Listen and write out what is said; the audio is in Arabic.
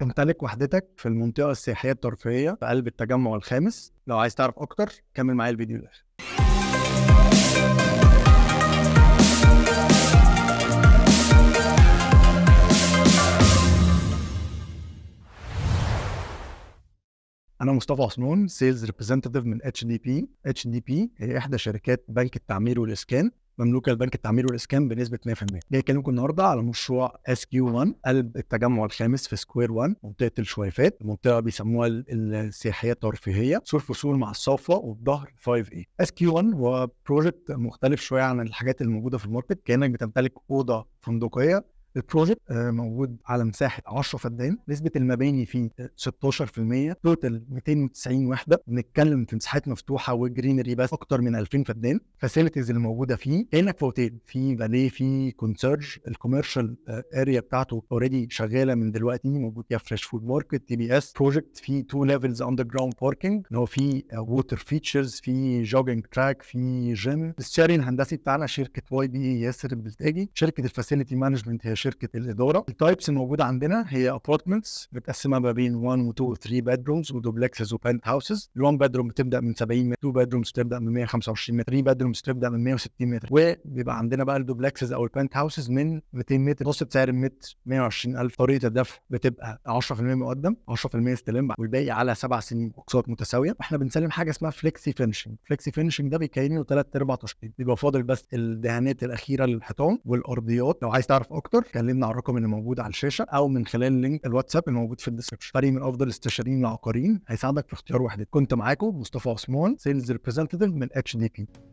تمتلك وحدتك في المنطقة السياحية الترفيهية في قلب التجمع الخامس لو عايز تعرف أكتر كمل معايا الفيديو للآخر انا مصطفى عثمان سيلز ريبريزنتيف من اتش دي بي اتش دي بي هي احدى شركات بنك التعمير والاسكان مملوكه لبنك التعمير والاسكان بنسبه 100% جاي اكلمكم النهارده على مشروع اس كيو 1 قلب التجمع الخامس في سكوير 1 منطقه الشويفات المنطقه بيسموها السياحيه الترفيهيه سور فصول مع الصفوه والظهر 5 اي اس كيو 1 هو بروجكت مختلف شويه عن الحاجات الموجوده في الماركت كانك بتمتلك اوضه فندقيه البروجكت آه، موجود على مساحه 10 فدان نسبه المباني فيه 16% توتال 290 وحده بنتكلم في مساحات مفتوحه وجرينري بس اكتر من 2000 فدان فاسيلتيز اللي موجوده فيه كانك في اوتيل في فاليه في كونسيرج الكوميرشال اريا بتاعته اوريدي شغاله من دلوقتي موجود فيها فريش فود ماركت تي بي اس بروجكت فيه تو ليفلز اندر جراوند باركنج اللي هو فيه ووتر فيتشرز فيه جوجنج تراك فيه جيم الاستشاري الهندسي بتاعنا شركه واي بي ياسر البلتاجي شركه الفاسيلتي مانجمنت هي شركه الاداره التايبس الموجوده عندنا هي ابارتمنتس متقسمه ما بين 1 و 2 و 3 بيدرومز ودوبلكسز وبنت هاوسز ال 1 بيدروم بتبدا من 70 متر 2 بيدرومز بتبدا من 125 متر 3 بيدرومز بتبدا من 160 متر وبيبقى عندنا بقى الدوبلكسز او البنت هاوسز من 200 متر نص بسعر المتر 120000 طريقه الدفع بتبقى 10% مقدم 10% استلام والباقي على سبع سنين اقساط متساويه احنا بنسلم حاجه اسمها فليكسي فينشنج فليكسي فينشنج ده بيكيل له ثلاث اربع تشطيب بيبقى فاضل بس الدهانات الاخيره للحيطان والارضيات لو عايز تعرف اكتر اتكلمنا عن الرقم اللي موجود على الشاشه او من خلال لينك الواتساب الموجود في الديسكربشن فريق من افضل الاستشاريين العقاريين هيساعدك في اختيار وحدتك كنت معاكم مصطفى عثمان سيلز ريبريزنتيف من اتش دي بي